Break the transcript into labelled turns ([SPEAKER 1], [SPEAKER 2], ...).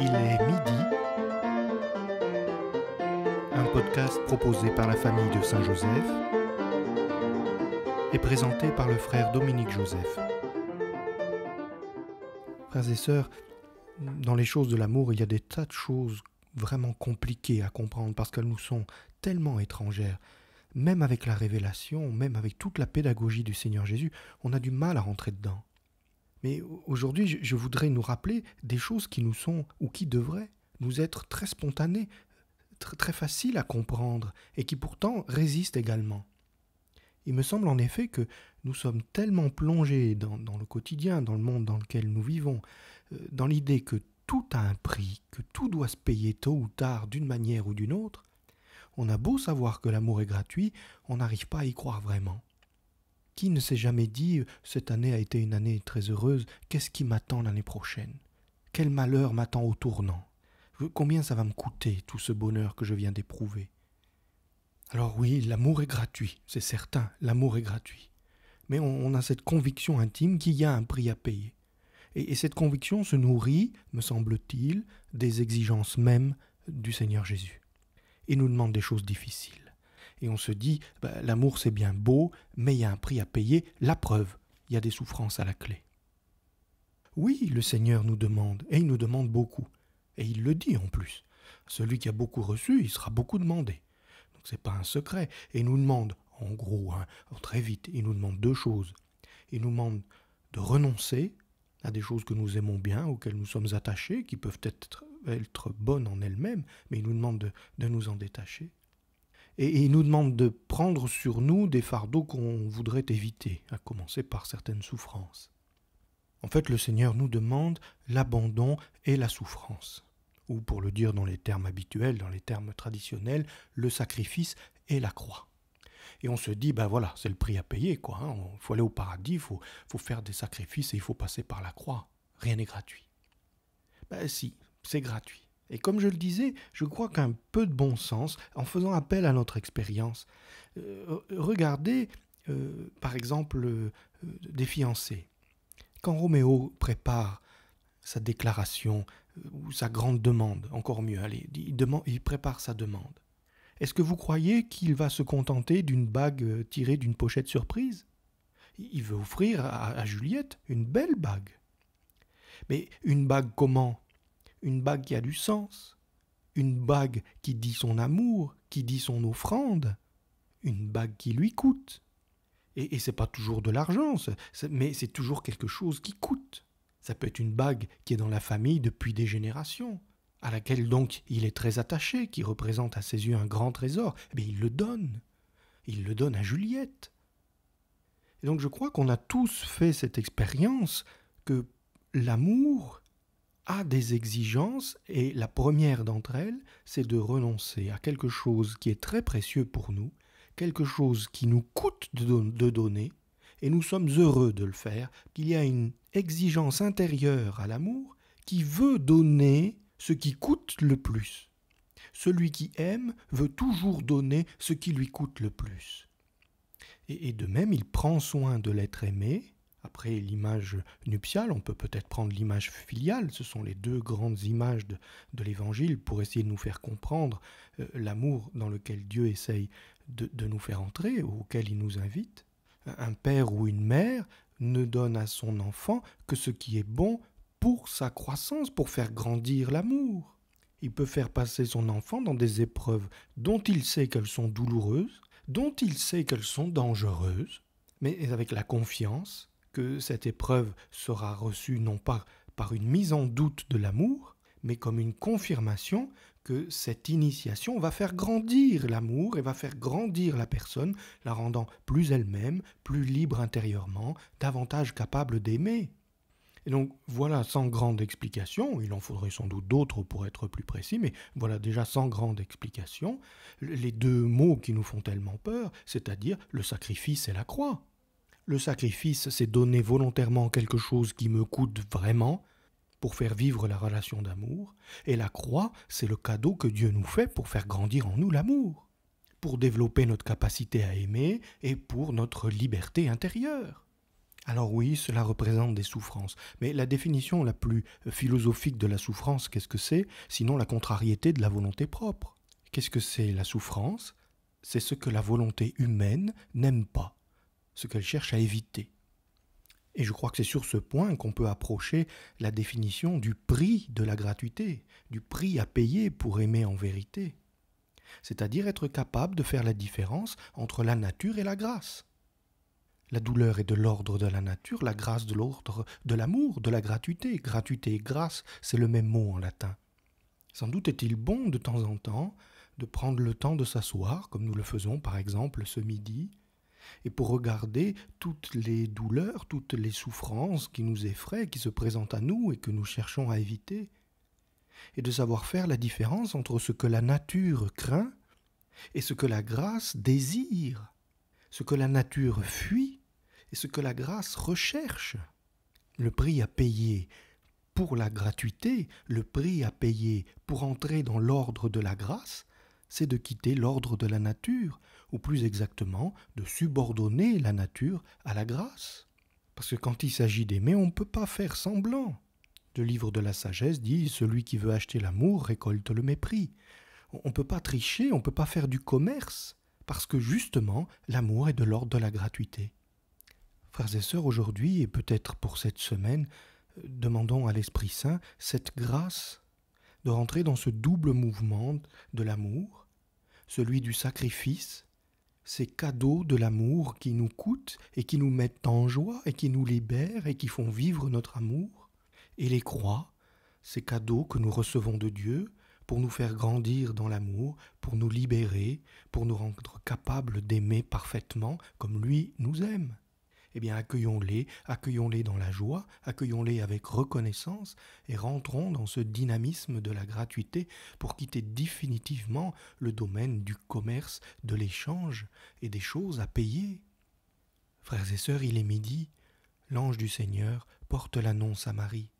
[SPEAKER 1] Il est midi. Un podcast proposé par la famille de Saint-Joseph et présenté par le frère Dominique Joseph. Frères et sœurs, dans les choses de l'amour, il y a des tas de choses vraiment compliquées à comprendre parce qu'elles nous sont tellement étrangères. Même avec la révélation, même avec toute la pédagogie du Seigneur Jésus, on a du mal à rentrer dedans. Mais aujourd'hui, je voudrais nous rappeler des choses qui nous sont ou qui devraient nous être très spontanées, très, faciles à comprendre et qui pourtant résistent également. Il me semble en effet que nous sommes tellement plongés dans le quotidien, dans le monde dans lequel nous vivons, euh, dans l'idée que tout a un prix, que tout doit se payer tôt ou tard d'une manière ou d'une autre, on a beau savoir que l'amour est gratuit, on n'arrive pas à y croire vraiment. Qui ne s'est jamais dit cette année a été une année très heureuse, qu'est-ce qui m'attend l'année prochaine Quel malheur m'attend au tournant Combien ça va me coûter tout ce bonheur que je viens d'éprouver Alors oui, l'amour est gratuit, c'est certain, l'amour est gratuit. Mais on, a cette conviction intime qu'il y a un prix à payer. Et, cette conviction se nourrit, me semble-t-il, des exigences mêmes du Seigneur Jésus. Il nous demande des choses difficiles et on se dit, bah, l'amour c'est bien beau, mais il y a un prix à payer, la preuve, il y a des souffrances à la clé. Oui, le Seigneur nous demande, et il nous demande beaucoup, et il le dit en plus. Celui qui a beaucoup reçu, il sera beaucoup demandé. Donc c'est pas un secret, et il nous demande, en gros, hein, très vite, il nous demande deux choses. Il nous demande de renoncer à des choses que nous aimons bien, auxquelles nous sommes attachés, qui peuvent être, bonnes en elles-mêmes, mais il nous demande de nous en détacher et il nous demande de prendre sur nous des fardeaux qu'on voudrait éviter, à commencer par certaines souffrances. En fait, le Seigneur nous demande l'abandon et la souffrance, ou pour le dire dans les termes habituels, dans les termes traditionnels, le sacrifice et la croix. Et on se dit, ben voilà, c'est le prix à payer, quoi. Hein. Il faut aller au paradis, il faut, faut faire des sacrifices et il faut passer par la croix. Rien n'est gratuit. Ben si, c'est gratuit. Et comme je le disais, je crois qu'un peu de bon sens, en faisant appel à notre expérience, euh, regardez euh, par exemple euh, des fiancés. Quand Roméo prépare sa déclaration ou sa grande demande, encore mieux, allez, il, demande, il prépare sa demande, est-ce que vous croyez qu'il va se contenter d'une bague tirée d'une pochette surprise Il veut offrir à Juliette une belle bague. Mais une bague comment une bague qui a du sens, une bague qui dit son amour, qui dit son offrande, une bague qui lui coûte. Et, et c'est pas toujours de l'argent, mais c'est toujours quelque chose qui coûte. Ça peut être une bague qui est dans la famille depuis des générations, à laquelle donc il est très attaché, qui représente à ses yeux un grand trésor. Mais eh il le donne. Il le donne à Juliette. Et donc je crois qu'on a tous fait cette expérience que l'amour a des exigences et la première d'entre elles, c'est de renoncer à quelque chose qui est très précieux pour nous, quelque chose qui nous coûte de, donner, et nous sommes heureux de le faire, qu'il y a une exigence intérieure à l'amour qui veut donner ce qui coûte le plus. Celui qui aime veut toujours donner ce qui lui coûte le plus. et de même, il prend soin de l'être aimé, après l'image nuptiale, on peut peut-être prendre l'image filiale, ce sont les deux grandes images de, l'Évangile pour essayer de nous faire comprendre euh, l'amour dans lequel Dieu essaye de, de nous faire entrer, auquel il nous invite. Un père ou une mère ne donne à son enfant que ce qui est bon pour sa croissance, pour faire grandir l'amour. Il peut faire passer son enfant dans des épreuves dont il sait qu'elles sont douloureuses, dont il sait qu'elles sont dangereuses, mais avec la confiance que cette épreuve sera reçue non pas par une mise en doute de l'amour, mais comme une confirmation que cette initiation va faire grandir l'amour et va faire grandir la personne, la rendant plus elle-même, plus libre intérieurement, davantage capable d'aimer. Et donc voilà, sans grande explication, il en faudrait sans doute d'autres pour être plus précis, mais voilà déjà sans grande explication, les deux mots qui nous font tellement peur, c'est-à-dire le sacrifice et la croix. Le sacrifice, c'est donner volontairement quelque chose qui me coûte vraiment pour faire vivre la relation d'amour, et la croix, c'est le cadeau que Dieu nous fait pour faire grandir en nous l'amour, pour développer notre capacité à aimer et pour notre liberté intérieure. Alors oui, cela représente des souffrances, mais la définition la plus philosophique de la souffrance, qu'est-ce que c'est Sinon la contrariété de la volonté propre. Qu'est-ce que c'est la souffrance C'est ce que la volonté humaine n'aime pas ce qu'elle cherche à éviter. Et je crois que c'est sur ce point qu'on peut approcher la définition du prix de la gratuité, du prix à payer pour aimer en vérité, c'est-à-dire être capable de faire la différence entre la nature et la grâce. La douleur est de l'ordre de la nature, la grâce de l'ordre de l'amour, de la gratuité. Gratuité et grâce, c'est le même mot en latin. Sans doute est-il bon de temps en temps de prendre le temps de s'asseoir, comme nous le faisons par exemple ce midi, et pour regarder toutes les douleurs, toutes les souffrances qui nous effraient, qui se présentent à nous et que nous cherchons à éviter, et de savoir faire la différence entre ce que la nature craint et ce que la grâce désire, ce que la nature fuit et ce que la grâce recherche. Le prix à payer pour la gratuité, le prix à payer pour entrer dans l'ordre de la grâce, c'est de quitter l'ordre de la nature, ou plus exactement, de subordonner la nature à la grâce. Parce que quand il s'agit d'aimer, on ne peut pas faire semblant. Le livre de la sagesse dit Celui qui veut acheter l'amour récolte le mépris. On ne peut pas tricher, on ne peut pas faire du commerce, parce que justement, l'amour est de l'ordre de la gratuité. Frères et sœurs, aujourd'hui, et peut-être pour cette semaine, euh, demandons à l'Esprit Saint cette grâce de rentrer dans ce double mouvement de l'amour, celui du sacrifice, ces cadeaux de l'amour qui nous coûtent et qui nous mettent en joie et qui nous libèrent et qui font vivre notre amour, et les croix, ces cadeaux que nous recevons de Dieu pour nous faire grandir dans l'amour, pour nous libérer, pour nous rendre capables d'aimer parfaitement comme lui nous aime eh bien accueillons-les, accueillons-les dans la joie, accueillons-les avec reconnaissance et rentrons dans ce dynamisme de la gratuité pour quitter définitivement le domaine du commerce, de l'échange et des choses à payer. Frères et sœurs, il est midi, l'ange du Seigneur porte l'annonce à Marie.